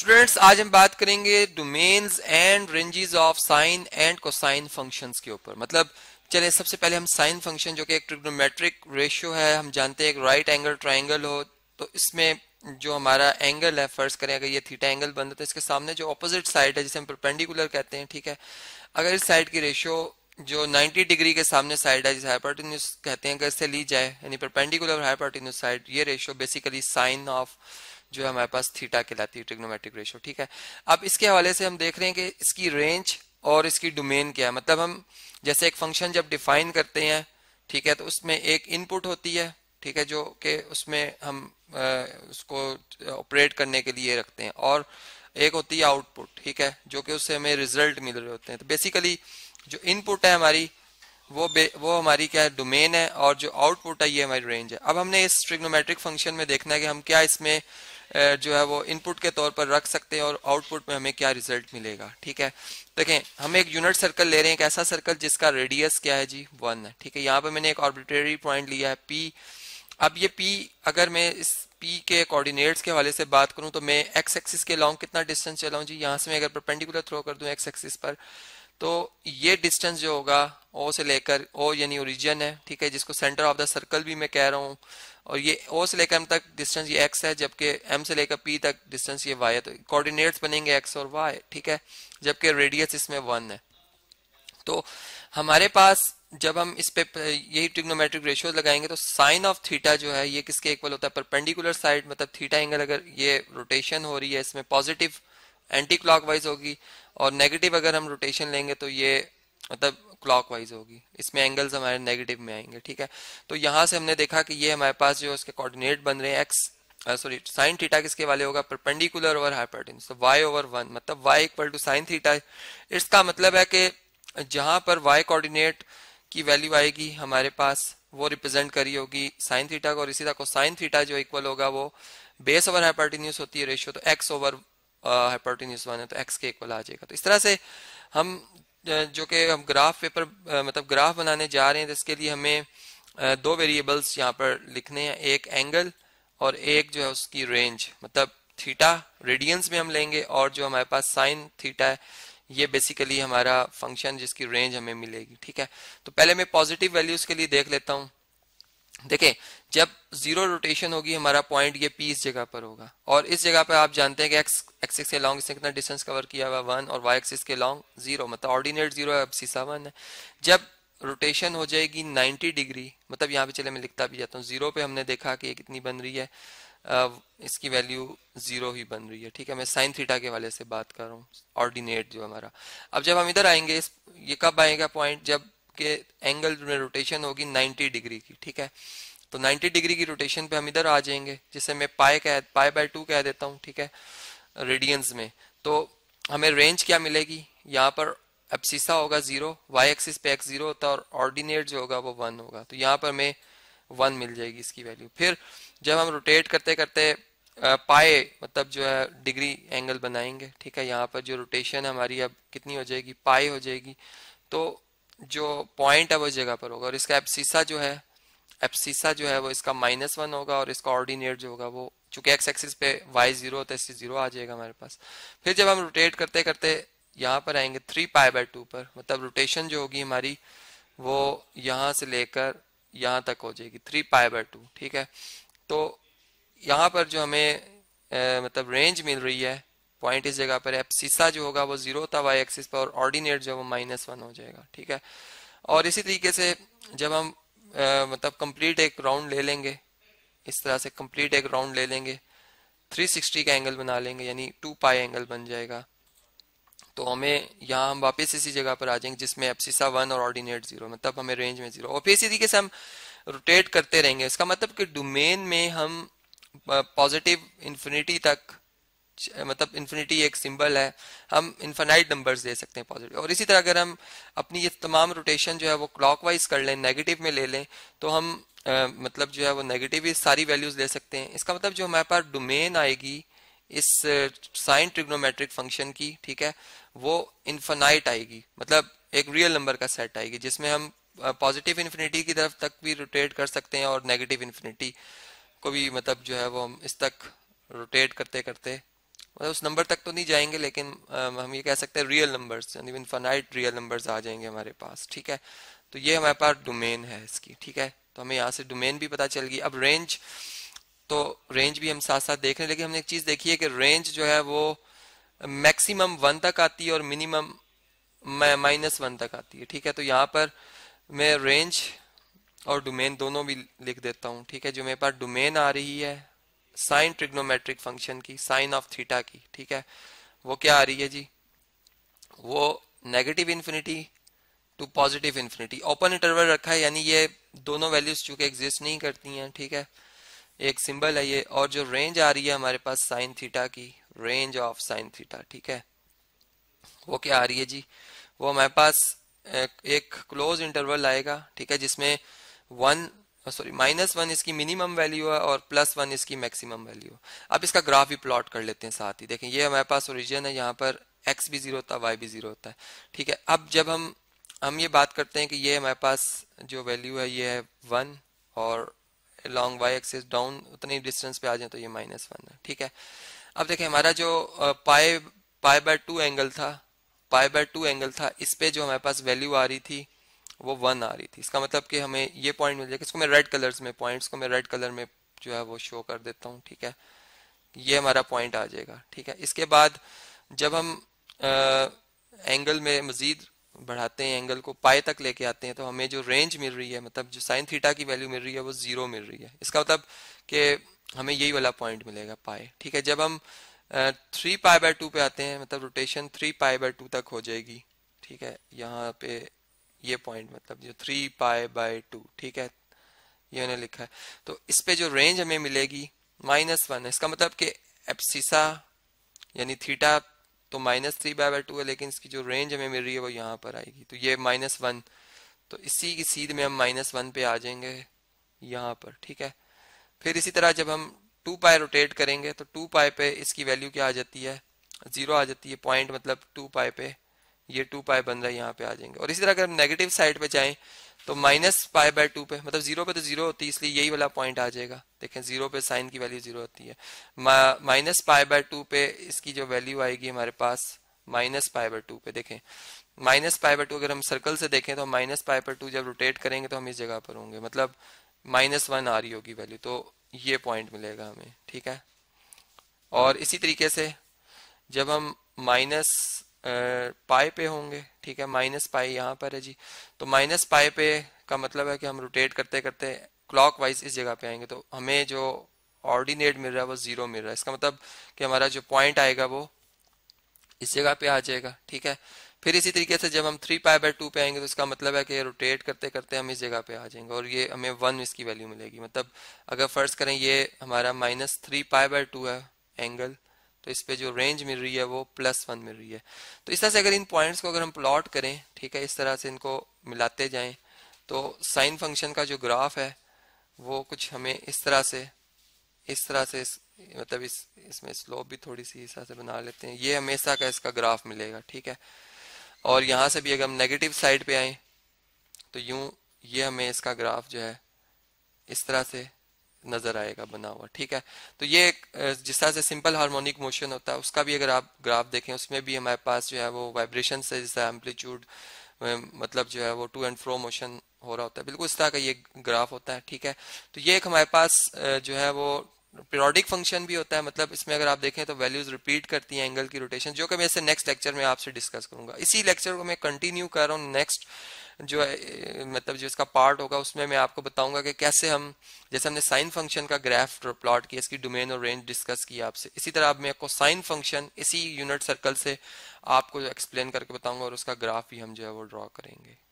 students आज हम बात करेंगे domains and ranges of sine and cosine functions के ऊपर मतलब चले सबसे पहले हम साइन फंक्शन जो कि एक ट्रिग्नोमेट्रिक रेशियो है हम जानते हैं एक राइट एंगल ट्राइंगल हो तो इसमें जो हमारा एंगल है फर्ज करें अगर ये थीटा एंगल बनता तो इसके सामने जो अपोजिट साइड है जिसे हम परपेंडिकुलर कहते हैं ठीक है अगर इस साइड की रेशियो जो 90 डिग्री के सामने साइड है जिसे हाइपोटेन्यूस कहते हैं अगर इससे ली जाए यानी परपेंडिकुलर हाइपर्टिन्यूस साइड ये रेशियो बेसिकली साइन ऑफ जो है हमारे पास थीटा कहलाती है ट्रिग्नोमेट्रिक रेशो ठीक है अब इसके हवाले से हम देख रहे हैं कि इसकी रेंज और इसकी डोमेन क्या है मतलब हम जैसे एक फंक्शन जब डिफाइन करते हैं ठीक है तो उसमें एक इनपुट होती है ठीक है जो कि उसमें हम आ, उसको ऑपरेट करने के लिए रखते हैं और एक होती है आउटपुट ठीक है जो कि उससे हमें रिजल्ट मिल रहे होते हैं तो बेसिकली जो इनपुट है हमारी वो वो हमारी क्या है डोमेन है और जो आउटपुट है ये हमारी रेंज है अब हमने इस ट्रिग्नोमेट्रिक फंक्शन में देखना है कि हम क्या इसमें जो है वो इनपुट के तौर पर रख सकते हैं और आउटपुट में हमें क्या रिजल्ट मिलेगा ठीक है देखें हम एक यूनिट सर्कल ले रहे हैं एक ऐसा सर्कल जिसका रेडियस क्या है जी वन है ठीक है यहाँ पे मैंने एक ऑर्बिटरी पॉइंट लिया है पी अब ये पी अगर मैं इस पी के कोऑर्डिनेट्स के हवाले से बात करूं तो मैं एक्स एक्सिस के लॉन्ग कितना डिस्टेंस चलाऊं जी यहाँ से मैं अगर परपेंडिकुलर थ्रो कर दूं एक्स एक्सिस पर तो ये डिस्टेंस जो होगा ओ से लेकर ओ यानी ओरिजिन है ठीक है जिसको सेंटर ऑफ द सर्कल भी मैं कह रहा हूँ और ये ओ से लेकर एम तक डिस्टेंस ये एक्स है जबकि एम से लेकर पी तक डिस्टेंस ये वाई है तो कोऑर्डिनेट्स बनेंगे एक्स और वाई ठीक है जबकि रेडियस इसमें वन है तो हमारे पास जब हम इस पे यही ट्रिग्नोमेट्रिक रेशियोज लगाएंगे तो साइन ऑफ थीटा जो है ये किसके इक्वल होता है परपेंडिकुलर साइड मतलब थीटा एंगल अगर ये रोटेशन हो रही है इसमें पॉजिटिव एंटी क्लॉकवाइज होगी और नेगेटिव अगर हम रोटेशन लेंगे तो ये मतलब क्लॉकवाइज होगी इसमें एंगल्स हमारे नेगेटिव में आएंगे ठीक है तो यहां से हमने देखा कि ये हमारे पास जो उसके कोऑर्डिनेट बन रहे हैं एक्स सॉरी साइन थीटा किसके वाले होगा परपेंडिकुलर ओवर हाइपरटेंस तो वाई ओवर वन मतलब Y equal to sine theta इसका मतलब है कि जहां पर वाई कोऑर्डिनेट की वैल्यू आएगी हमारे पास वो रिप्रेजेंट करी होगी साइन थीटा को और इसी तरह को साइन थीटा जो इक्वल होगा वो बेस ओवर हाइपरटेन्यूस होती है रेशियो तो एक्स ओवर हाइपरटेन्यूस वन है तो एक्स के इक्वल आ जाएगा तो इस तरह से हम जो कि हम ग्राफ पेपर मतलब ग्राफ बनाने जा रहे हैं तो इसके लिए हमें दो वेरिएबल्स यहाँ पर लिखने हैं एक एंगल और एक जो है उसकी रेंज मतलब थीटा रेडियंस में हम लेंगे और जो हमारे पास साइन थीटा है ये बेसिकली हमारा फंक्शन जिसकी रेंज हमें मिलेगी ठीक है तो पहले मैं पॉजिटिव वैल्यूज के लिए देख लेता हूँ देखें जब जीरो रोटेशन होगी हमारा पॉइंट ये पी इस जगह पर होगा और इस जगह पर आप जानते हैं कि एक्स एक्सिस के लॉन्ग इसने कितना डिस्टेंस कवर किया हुआ वन और वाई एक्सिस के लॉन्ग जीरो मतलब ऑर्डिनेट जीरो है अब सीसा वन है जब रोटेशन हो जाएगी नाइन्टी डिग्री मतलब यहाँ पे चले मैं लिखता भी जाता हूँ जीरो पे हमने देखा कि ये कितनी बन रही है अब इसकी वैल्यू जीरो ही बन रही है ठीक है मैं साइन थीटा के वाले से बात कर रहा हूँ ऑर्डिनेट जो हमारा अब जब हम इधर आएंगे ये कब आएगा पॉइंट जब के एंगल में रोटेशन होगी 90 डिग्री की ठीक है तो 90 डिग्री की रोटेशन पे हम इधर आ जाएंगे जिसे मैं पाए कह पाए बाय टू कह देता हूँ ठीक है रेडियंस में तो हमें रेंज क्या मिलेगी यहाँ पर एप्सिसा होगा जीरो वाई एक्सिस पे एक्स जीरो होता है और ऑर्डिनेट जो होगा वो वन होगा तो यहाँ पर हमें वन मिल जाएगी इसकी वैल्यू फिर जब हम रोटेट करते करते पाए मतलब जो है डिग्री एंगल बनाएंगे ठीक है यहाँ पर जो रोटेशन हमारी अब कितनी हो जाएगी पाए हो जाएगी तो जो पॉइंट है वो जगह पर होगा और इसका एपसीसा जो है एपसीसा जो है वो इसका माइनस वन होगा और इसका ऑर्डिनेट जो होगा वो चूंकि एक्स एक्सिस पे वाई जीरो होता है इससे जीरो आ जाएगा हमारे पास फिर जब हम रोटेट करते करते यहाँ पर आएंगे थ्री पाई बाय टू पर मतलब रोटेशन जो होगी हमारी वो यहाँ से लेकर यहाँ तक हो जाएगी थ्री पाई बाय टू ठीक है तो यहाँ पर जो हमें ए, मतलब रेंज मिल रही है पॉइंट इस जगह पर एफ सीसा जो होगा वो जीरो होता वाई एक्सिस पर और ऑर्डिनेट जो वो माइनस वन हो जाएगा ठीक है और इसी तरीके से जब हम आ, मतलब कंप्लीट एक राउंड ले लेंगे इस तरह से कंप्लीट एक राउंड ले लेंगे 360 का एंगल बना लेंगे यानी टू पाई एंगल बन जाएगा तो हमें यहाँ हम वापस इसी जगह पर आ जाएंगे जिसमें एप्सिसा वन और ऑर्डिनेट जीरो मतलब हमें रेंज में जीरो और फिर इसी तरीके से हम रोटेट करते रहेंगे इसका मतलब कि डोमेन में हम पॉजिटिव इन्फिनिटी तक Eh, मतलब इन्फिनिटी एक सिंबल है हम इन्फेनाइट नंबर्स दे सकते हैं पॉजिटिव और इसी तरह अगर हम अपनी ये तमाम रोटेशन जो है वो क्लॉकवाइज कर लें नेगेटिव में ले लें तो हम आ, eh, मतलब जो है वो नेगेटिव ही सारी वैल्यूज ले सकते हैं इसका मतलब जो हमारे पास डोमेन आएगी इस साइन ट्रिग्नोमेट्रिक फंक्शन की ठीक है वो इन्फेनाइट आएगी मतलब एक रियल नंबर का सेट आएगी जिसमें हम पॉजिटिव eh, इन्फिनिटी की तरफ तक भी रोटेट कर सकते हैं और नेगेटिव इन्फिनिटी को भी मतलब जो है वो हम इस तक रोटेट करते करते मतलब उस नंबर तक तो नहीं जाएंगे लेकिन हम ये कह सकते हैं रियल नंबर्स यानी इनफाइनाइट रियल नंबर्स आ जाएंगे हमारे पास ठीक है तो ये हमारे पास डोमेन है इसकी ठीक है तो हमें यहाँ से डोमेन भी पता चल गई अब रेंज तो रेंज भी हम साथ साथ देख रहे हैं लेकिन हमने एक चीज़ देखी है कि रेंज जो है वो मैक्सिमम वन तक आती है और मिनिमम माइनस वन तक आती है ठीक है तो यहाँ पर मैं रेंज और डोमेन दोनों भी लिख देता हूँ ठीक है जो मेरे पास डोमेन आ रही है साइन ट्रिग्नोमेट्रिक फंक्शन की साइन ऑफ थीटा की ठीक है वो क्या आ रही है जी वो negative infinity to positive infinity open interval रखा है यानी ये दोनों वैल्यूज चूंकि एग्जिस्ट नहीं करती हैं ठीक है एक सिंबल है ये और जो रेंज आ रही है हमारे पास साइन थीटा की रेंज ऑफ साइन थीटा ठीक है वो क्या आ रही है जी वो हमारे पास एक क्लोज इंटरवल आएगा ठीक है जिसमें वन सॉरी माइनस वन इसकी मिनिमम वैल्यू है और प्लस वन इसकी मैक्सिमम वैल्यू अब इसका ग्राफ भी प्लॉट कर लेते हैं साथ ही देखें ये हमारे पास ओरिजिन है यहाँ पर एक्स भी जीरो होता है वाई भी जीरो होता है ठीक है अब जब हम हम ये बात करते हैं कि ये हमारे पास जो वैल्यू है ये है वन और लॉन्ग वाई एक्सिस डाउन उतनी डिस्टेंस पे आ जाए तो ये माइनस वन है ठीक है अब देखें हमारा जो पाए पाए बाय टू एंगल था पाए बाय टू एंगल था इस पे जो हमारे पास वैल्यू आ रही थी वो वन आ रही थी इसका मतलब कि हमें ये पॉइंट मिल जाएगा इसको मैं रेड कलर्स में पॉइंट्स को मैं रेड कलर में जो है वो शो कर देता हूँ ठीक है ये हमारा पॉइंट आ जाएगा ठीक है इसके बाद जब हम आ, एंगल में मज़ीद बढ़ाते हैं एंगल को पाए तक लेके आते हैं तो हमें जो रेंज मिल रही है मतलब जो साइन थीटा की वैल्यू मिल रही है वो ज़ीरो मिल रही है इसका मतलब कि हमें यही वाला पॉइंट मिलेगा पाए ठीक है जब हम थ्री पाए बाय टू पे आते हैं मतलब rotation three pi by two तक हो जाएगी ठीक है यहाँ पे ये पॉइंट मतलब जो थ्री पाई बाय टू ठीक है ये उन्हें लिखा है तो इस पे जो रेंज हमें मिलेगी माइनस वन इसका मतलब कि एप्सिसा यानी थीटा तो minus three by by two है लेकिन इसकी जो रेंज हमें मिल रही है वो यहाँ पर आएगी तो ये माइनस वन तो इसी की सीध में हम माइनस वन पे आ जाएंगे यहाँ पर ठीक है फिर इसी तरह जब हम टू पाए रोटेट करेंगे तो टू पाए पे इसकी वैल्यू क्या आ जाती है जीरो आ जाती है पॉइंट मतलब टू पाए पे ये टू पाई बन रहा है यहाँ पे आ जाएंगे और इसी तरह अगर हम नेगेटिव साइड पे जाएं तो माइनस पाए बाय टू पे मतलब जीरो पे तो जीरो होती है इसलिए यही वाला पॉइंट आ जाएगा देखें जीरो पे साइन की वैल्यू जीरो होती है माइनस पाए बाय टू पे इसकी जो वैल्यू आएगी हमारे पास माइनस पाए बाय टू पे देखें माइनस पाए बाय टू अगर हम सर्कल से देखें तो माइनस पाए बाय टू जब रोटेट करेंगे तो हम इस जगह पर होंगे मतलब माइनस वन आ रही होगी वैल्यू तो ये पॉइंट मिलेगा हमें ठीक है और इसी तरीके से जब हम माइनस पाई पे होंगे ठीक है माइनस पाई यहाँ पर है जी तो माइनस पाई पे का मतलब है कि हम रोटेट करते करते क्लॉक वाइज इस जगह पे आएंगे तो हमें जो ऑर्डिनेट मिल रहा है वो जीरो मिल रहा है इसका मतलब कि हमारा जो पॉइंट आएगा वो इस जगह पे आ जाएगा ठीक है फिर इसी तरीके से जब हम थ्री पाई बाय टू पे आएंगे तो इसका मतलब है कि रोटेट करते करते हम इस जगह पे आ जाएंगे और ये हमें वन इसकी वैल्यू मिलेगी मतलब अगर फर्ज करें ये हमारा minus three pi by two है एंगल तो इस पे जो रेंज मिल रही है वो प्लस वन मिल रही है तो इस तरह से अगर इन पॉइंट्स को अगर हम प्लॉट करें ठीक है इस तरह से इनको मिलाते जाएं तो साइन फंक्शन का जो ग्राफ है वो कुछ हमें इस तरह से इस तरह से इस, मतलब इस इसमें स्लोप भी थोड़ी सी इस तरह से बना लेते हैं ये हमेशा का इसका ग्राफ मिलेगा ठीक है और यहाँ से भी अगर हम नेगेटिव साइड पर आए तो यूं ये हमें इसका ग्राफ जो है इस तरह से नजर आएगा बना हुआ ठीक है तो ये एक जिस तरह से सिंपल हार्मोनिक मोशन होता है उसका भी अगर आप ग्राफ देखें उसमें भी हमारे पास जो है वो वाइब्रेशन से जैसे एम्पलीट्यूड मतलब जो है वो टू एंड फ्रो मोशन हो रहा होता है बिल्कुल इस तरह का ये ग्राफ होता है ठीक है तो ये एक हमारे पास जो है वो पीरियोडिक फंक्शन भी होता है मतलब इसमें अगर आप देखें तो वैल्यूज रिपीट करती हैं एंगल की रोटेशन जो कि मैं इसे नेक्स्ट लेक्चर में आपसे डिस्कस करूंगा इसी लेक्चर को मैं कंटिन्यू कर रहा हूँ नेक्स्ट जो है मतलब जो इसका पार्ट होगा उसमें मैं आपको बताऊंगा कि कैसे हम जैसे हमने साइन फंक्शन का ग्राफ प्लॉट किया इसकी डोमेन और रेंज डिस्कस किया आपसे इसी तरह अब मैं आपको साइन फंक्शन इसी यूनिट सर्कल से आपको एक्सप्लेन करके बताऊंगा और उसका ग्राफ भी हम जो है वो ड्रॉ करेंगे